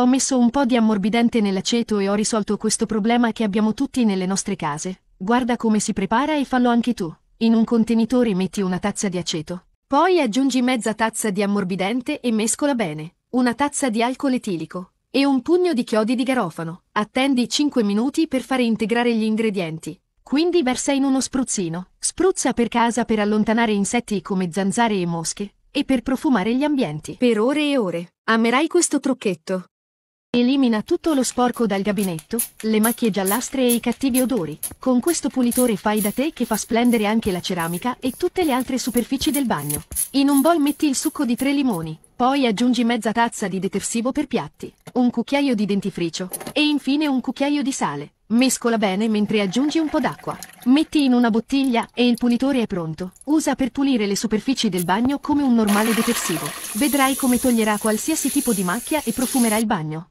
Ho messo un po' di ammorbidente nell'aceto e ho risolto questo problema che abbiamo tutti nelle nostre case. Guarda come si prepara e fallo anche tu. In un contenitore metti una tazza di aceto. Poi aggiungi mezza tazza di ammorbidente e mescola bene. Una tazza di alcol etilico. E un pugno di chiodi di garofano. Attendi 5 minuti per fare integrare gli ingredienti. Quindi versa in uno spruzzino. Spruzza per casa per allontanare insetti come zanzare e mosche. E per profumare gli ambienti. Per ore e ore. Amerai questo trucchetto. Elimina tutto lo sporco dal gabinetto, le macchie giallastre e i cattivi odori. Con questo pulitore fai da te che fa splendere anche la ceramica e tutte le altre superfici del bagno. In un bol metti il succo di tre limoni, poi aggiungi mezza tazza di detersivo per piatti, un cucchiaio di dentifricio e infine un cucchiaio di sale. Mescola bene mentre aggiungi un po' d'acqua. Metti in una bottiglia e il pulitore è pronto. Usa per pulire le superfici del bagno come un normale detersivo. Vedrai come toglierà qualsiasi tipo di macchia e profumerà il bagno.